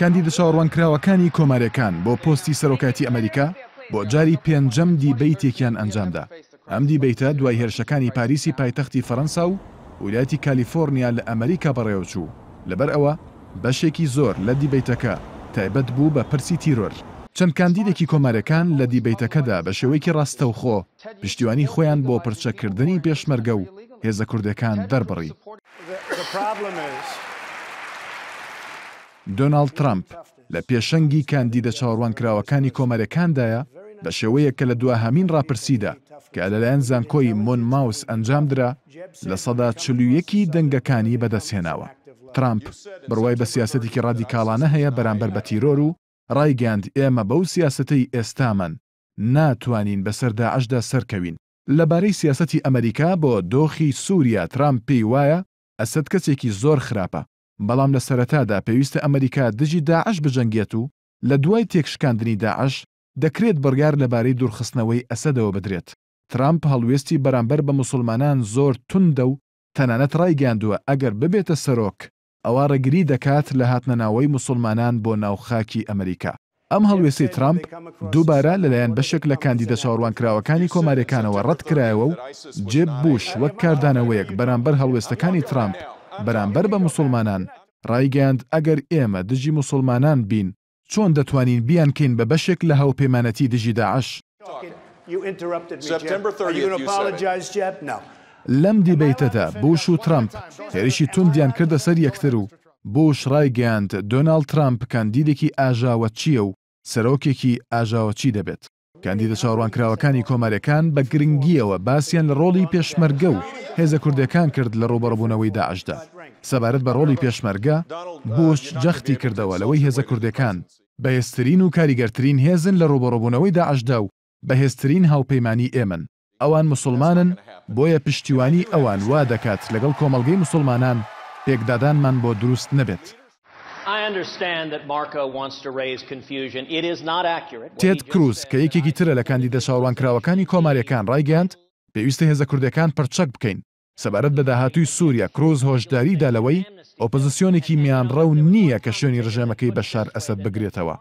کاندید چاوەڕوانکراوەکانی کۆمارەکان بۆ پۆستی سەرۆکاتی ئەمریکا بۆ جاری پێنجەم دیبەیتێکیان ئەنجامدا ئەم دیبەیتە دوای هێرشەکانی پاریسی پایتەختی فەەنسا و ویلاتی کالیفۆرنیا لە ئەمریکا بەڕێوەچوو لەبەر ئەوە بەشێکی زۆر لە دیبەیتەکە تایبەت بوو بە پرسی تیرۆر چەند کاندیدێکی کۆمارەکان لە دیبەیتەکەدا بە شێوەیەکی ڕاستەوخۆ پشتیوانی خۆیان بۆ پرچەکردنی پێشمەرگە و هێزە کوردەکان دەربڕی دۆناالد ترامپ لە پێشەنگی کاندیدە چاوەڕوانکراوەکانی کۆمەرەکاندایە بە شێوەیە کە لە دوهامین راپرسیدا کە لەلایەن زانکۆی مۆن ماوس ئەنجامدرا لە سەدا چلوویەکی دەنگەکانی بەدەستهێناوە. ترامپ بڕوای بە سیاسەتێکی ڕادیکاڵانە هەیە بەرامبەر بە تیرۆر و ڕایگەاند ئێمە بەو سیاسەتەی ئێستامەن ناتوانین بەسەردا عشدا سەرکەوین لەبارەی سیاسەتی ئەمریکا بۆ دۆخی سووریا ترامپ پێی وایە ئەسد کەسێکی زۆر خراپە بەڵام لە سەرەتادا پێویستە ئەمریکا دژی داعش بجەنگێت و لە دوای تێکشکاندنی داعش دەکرێت بڕگار لەبارەی دوورخستنەوەی ئەسەدەوە بدرێت ترامپ هەڵوێستی بەرامبەر بە مسلمانان زۆر توندە و تەنانەت ڕایگەاندووە ئەگەر ببێتە سەرۆک ئەوە ڕگری دەکات لە هاتنەناوەی مسلمانان بۆ ناوخاکی ئەمریکا ئەم هەڵوێستی ترامپ دووبارە لەلایەن بەشێک لە کاندیدە چاوەڕوانکراوەکانی کۆمارەکانەوە ڕەت کرایەوە و جێب بوش وەک کاردانەوەیەک بەرامبەر هەڵوێستەکانی ترامپ بەرامبەر بە مسلمانان ڕایگەاند ئەگەر ئێمە دژی مسلمانان بین چۆن دەتوانین بیانکەین بە بەشێک لە هەوپەیمانەتی دژی داعش لەم دیبەیتەدا بوش و ترامپ هێرشی توندیان کردە سەر یەکتر و بۆش ڕایگەاند دۆناال ترامپ کاندیدێکی ئاژاوە چییە و سەرۆکێکی ئاژاوەچی دەبێت کاندیدە چاڕوانکراوەکانی کۆمارەکان بە گرنگیەوە باسییان لە ڕۆڵی پێشمەرگە و هێزە کوردەکان کرد لە ڕوبەڕبوونەوەی داعشدا سەبارەت بە ڕۆڵی پێشمەرگە بۆش جەختی کردەوە لەوەی هێزە کوردەکان بەهێستترین و کاریگەرترین هێزن لە ڕوبەڕبوونەوەی داعشدا و بەهێستترین هاوپەیمانی ئێمن ئەوان مسلمانن بۆیە پشتیوانی ئەوان وا دەکات لەگەڵ کۆمەلگەی مسلمانان پێکدادانمان بۆ دروست نەبێت. تێت کروز کە یەکێکی ترە لە کاندیدە شاوانکراوەکانی کۆماریەکان ڕایگەاند پێویستە هێزە کوردەکان پرچەک بکەین سەبارەت بە داهاتووی سووریا کرۆز هۆشداریدا لەوەی ئۆپۆزیسیۆنێکی میانڕە و نییە کە شوێنی ڕژەمەکەی بە شار ئەسد بگرێتەوە.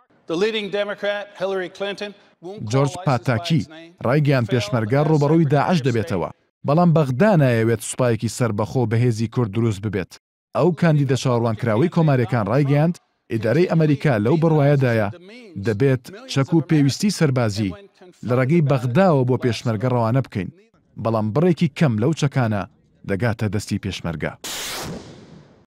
جۆرج پاتاکی ڕایگەیان پێشمەرگار ڕوبەڕووی داعش دەبێتەوە بەڵام بەغدا نایەوێت سوپایەکی سربەخۆ بەهێزی کورد دروست ببێت ئەو کاندیدە چاڕوانکراوی کۆمارەکان ڕایگەاند ئیدارەی ئەمریکا لەو بڕواایەدایە دەبێت چەک و پێویستی سەربازی لە ڕێگەی بەغداوە بۆ پێشمەرگە ڕەوانە بکەین بەڵام بڕێکی کەم لەو چەکانە دەگاتە دەستی پێشمەرگە.